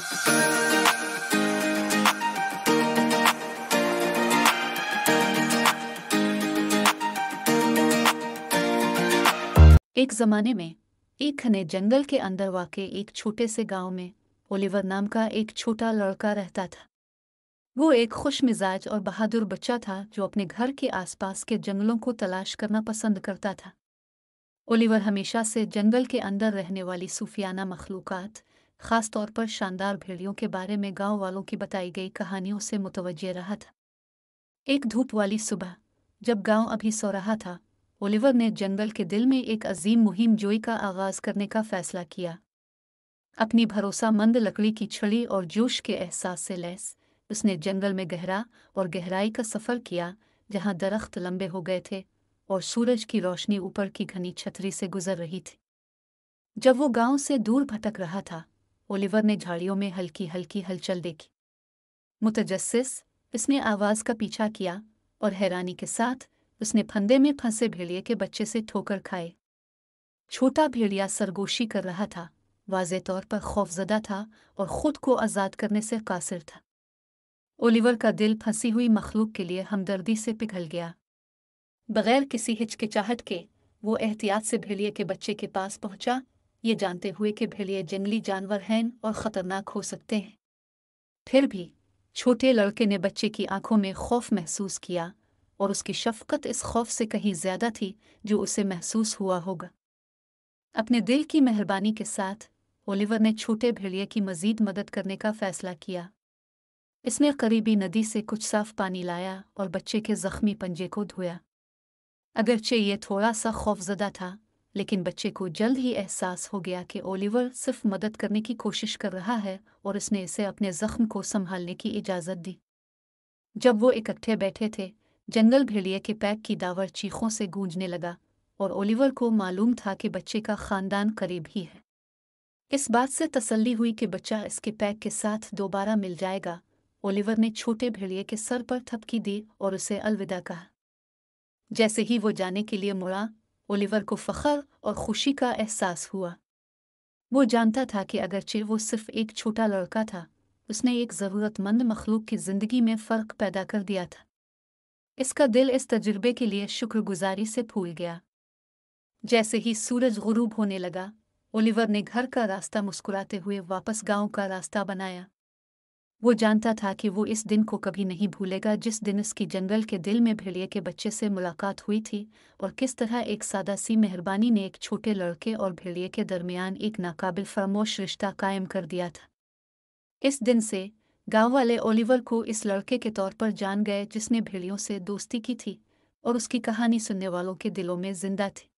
एक जमाने में एक घने जंगल के अंदर वाके एक छोटे से गांव में ओलिवर नाम का एक छोटा लड़का रहता था वो एक खुश मिजाज और बहादुर बच्चा था जो अपने घर के आसपास के जंगलों को तलाश करना पसंद करता था ओलिवर हमेशा से जंगल के अंदर रहने वाली सूफियाना मखलूक खास तौर पर शानदार भेड़ियों के बारे में गांव वालों की बताई गई कहानियों से मुतवजह रहा था एक धूप वाली सुबह जब गांव अभी सो रहा था ओलिवर ने जंगल के दिल में एक अजीम मुहिम जोई का आगाज करने का फैसला किया अपनी भरोसामंद लकड़ी की छड़ी और जोश के एहसास से लैस उसने जंगल में गहरा और गहराई का सफ़र किया जहाँ दरख्त लंबे हो गए थे और सूरज की रोशनी ऊपर की घनी छतरी से गुजर रही थी जब वो गांव से दूर भटक रहा था ओलिवर ने झाड़ियों में हल्की हल्की हलचल देखी मुतजस्सिस इसने आवाज़ का पीछा किया और हैरानी के साथ उसने फंदे में फंसे भेड़िए के बच्चे से ठोकर खाए छोटा भेड़िया सरगोशी कर रहा था वाज तौर पर खौफजदा था और ख़ुद को आज़ाद करने से कासिर था ओलिवर का दिल फंसी हुई मखलूक के लिए हमदर्दी से पिघल गया बगैर किसी हिचकिचाहट के वो एहतियात से भेड़िए के बच्चे के पास पहुंचा ये जानते हुए कि भेड़िए जंगली जानवर हैं और ख़तरनाक हो सकते हैं फिर भी छोटे लड़के ने बच्चे की आंखों में खौफ महसूस किया और उसकी शफकत इस खौफ से कहीं ज़्यादा थी जो उसे महसूस हुआ होगा अपने दिल की मेहरबानी के साथ ओलिवर ने छोटे भेड़िए की मजीद मदद करने का फैसला किया इसने करीबी नदी से कुछ साफ पानी लाया और बच्चे के जख्मी पंजे को धोया अगरचे ये थोड़ा सा खौफजदा था लेकिन बच्चे को जल्द ही एहसास हो गया कि ओलिवर सिर्फ मदद करने की कोशिश कर रहा है और इसने इसे अपने जख्म को संभालने की इजाज़त दी जब वो इकट्ठे बैठे थे जंगल भेड़िए के पैक की दावर चीखों से गूंजने लगा और ओलिवर को मालूम था कि बच्चे का खानदान करीब ही है इस बात से तसल्ली हुई कि बच्चा इसके पैक के साथ दोबारा मिल जाएगा ओलिवर ने छोटे भेड़िए के सर पर थपकी दी और उसे अलविदा कहा जैसे ही वो जाने के लिए मुड़ा ओलिवर को फ़खर और खुशी का एहसास हुआ वो जानता था कि अगरचे वो सिर्फ एक छोटा लड़का था उसने एक ज़रूरतमंद मखलूक की ज़िंदगी में फ़र्क पैदा कर दिया था इसका दिल इस तजुर्बे के लिए शुक्रगुजारी से फूल गया जैसे ही सूरज गुरूब होने लगा ओलिवर ने घर का रास्ता मुस्कुराते हुए वापस गांव का रास्ता बनाया वो जानता था कि वो इस दिन को कभी नहीं भूलेगा जिस दिन उसकी जंगल के दिल में भेड़िए के बच्चे से मुलाकात हुई थी और किस तरह एक सादा सी मेहरबानी ने एक छोटे लड़के और भेड़िए के दरमियान एक नाकाबिल फरामोश रिश्ता कायम कर दिया था इस दिन से गांव वाले ओलिवर को इस लड़के के तौर पर जान गए जिसने भेड़ियों से दोस्ती की थी और उसकी कहानी सुनने वालों के दिलों में जिंदा थी